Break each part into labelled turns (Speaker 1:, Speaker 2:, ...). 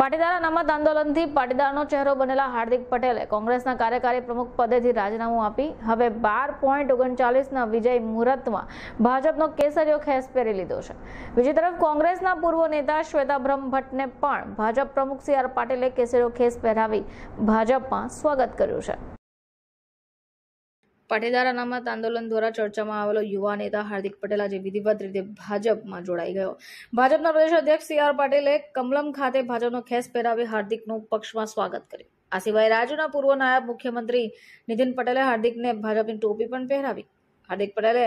Speaker 1: પાટીદાર અનામત આંદોલનથી પાટીદારનો ચહેરો બનેલા હાર્દિક પટેલે કોંગ્રેસના કાર્યકારી પ્રમુખ પદેથી રાજીનામું આપી હવે બાર પોઈન્ટ ઓગણચાલીસના વિજય મુહૂર્તમાં ભાજપનો કેસરિયો ખેસ પહેરી લીધો છે બીજી તરફ કોંગ્રેસના પૂર્વ નેતા શ્વેતાબ્રહ્મ ભટ્ટને પણ ભાજપ પ્રમુખ સી આર પાટીલે કેસરીયો ખેસ પહેરાવી ભાજપમાં સ્વાગત કર્યું છે પાટીદાર અનામત આંદોલન દ્વારા ચર્ચામાં આવેલો યુવા નેતા હાર્દિક પટેલ આજે વિધિવત રીતે ભાજપમાં જોડાઈ ગયો ભાજપના પ્રદેશ અધ્યક્ષ સી આર પાટીલે કમલમ ખાતે ભાજપનો ખેસ પહેરાવી હાર્દિકનું પક્ષમાં સ્વાગત કર્યું આ સિવાય રાજ્યના પૂર્વ નાયબ મુખ્યમંત્રી નીતિન પટેલે હાર્દિકને ભાજપની ટોપી પણ પહેરાવી હાર્દિક પટેલે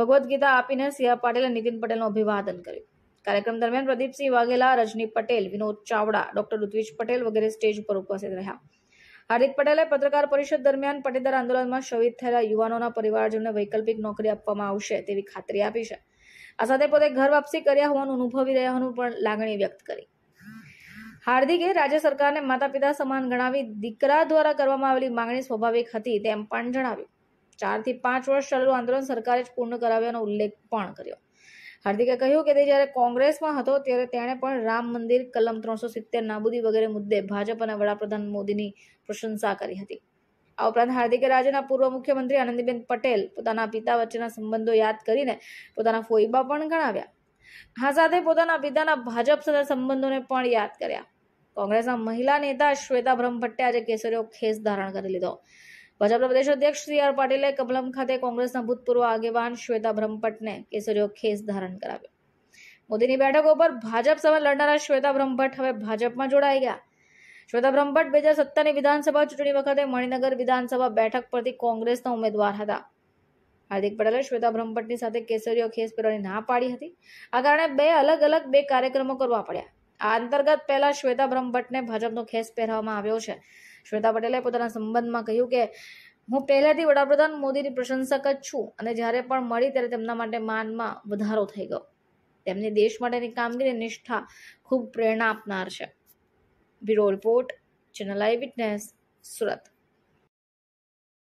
Speaker 1: ભગવદ્ ગીતા આપીને સી આર પાટીલે નીતિન પટેલનું અભિવાદન કર્યું કાર્યક્રમ દરમિયાન પ્રદીપસિંહ વાઘેલા રજની પટેલ વિનોદ ચાવડા ડોક્ટર ઋત્વિજ પટેલ વગેરે સ્ટેજ પર ઉપસ્થિત રહ્યા હાર્દિક પટેલે પત્રકાર પરિષદ દરમિયાન પાટીદાર આંદોલનમાં શહીદ થયેલા યુવાનોના પરિવારજનોને વૈકલ્પિક નોકરી આપવામાં આવશે તેવી ખાતરી આપી છે આ સાથે પોતે ઘર વાપસી કર્યા હોવાનું અનુભવી રહ્યાનું પણ લાગણી વ્યક્ત કરી હાર્દિકે રાજ્ય સરકારને માતા પિતા સમાન ગણાવી દીકરા દ્વારા કરવામાં આવેલી માંગણી સ્વાભાવિક હતી તેમ પણ જણાવ્યું ચારથી પાંચ વર્ષ ચાલેલું આંદોલન સરકારે જ પૂર્ણ કરાવ્યાનો ઉલ્લેખ પણ કર્યો હાર્દિકે કહ્યું કે તે જ્યારે કોંગ્રેસમાં હતો ત્યારે તેણે પણ રામ મંદિર કલમ ત્રણસો સિત્તેર નાબૂદી વગેરે મુદ્દે ભાજપ અને વડાપ્રધાન મોદીની પ્રશંસા કરી હતી આ ઉપરાંત હાર્દિકે રાજ્યના પૂર્વ મુખ્યમંત્રી આનંદીબેન પટેલ પોતાના પિતા વચ્ચેના સંબંધો યાદ કરીને પોતાના ફોઈબા પણ ગણાવ્યા આ સાથે પોતાના પિતાના ભાજપ સાથે સંબંધોને પણ યાદ કર્યા કોંગ્રેસના મહિલા નેતા શ્વેતા બ્રહ્મભટ્ટે આજે કેસરીઓ ખેસ ધારણ કરી લીધો ભાજપના પ્રદેશ અધ્યક્ષ સી આર પાટીલે કમલમ ખાતે કોંગ્રેસના ભૂતપૂર્વ આગેવાન શ્વેતા બ્રહ્મભટ્ટને કેસરીયો ખેસ ધારણ કરાવ્યો મોદીની બેઠક ઉપર ભાજપ સામે લડનારા શ્વેતા બ્રહ્મભટ્ટ હવે ભાજપમાં જોડાઈ ગયા શ્વેતા બ્રહ્મભટ્ટ બે હજાર સત્તરની વિધાનસભા ચૂંટણી વખતે મણિનગર વિધાનસભા બેઠક પરથી કોંગ્રેસના ઉમેદવાર હતા હાર્દિક પટેલે શ્વેતા બ્રહ્મભટ્ટની સાથે કેસરીયો ખેસ પહેરવાની ના પાડી હતી આ કારણે બે અલગ અલગ બે કાર્યક્રમો કરવા પડ્યા આ અંતર્ગત પહેલા શ્વેતા બ્રહ્મભટ્ટને ભાજપનો ખેસ પહેરવામાં આવ્યો છે શ્વેતા પટેલે પોતાના સંબંધમાં કહ્યું કે હું પહેલાથી વડાપ્રધાન મોદીની પ્રશંસક જ છું અને જ્યારે પણ મળી ત્યારે તેમના માટે માનમાં વધારો થઈ ગયો તેમની દેશ માટેની કામગીરી નિષ્ઠા ખૂબ પ્રેરણા આપનાર છે bureau report channel eye witness Surat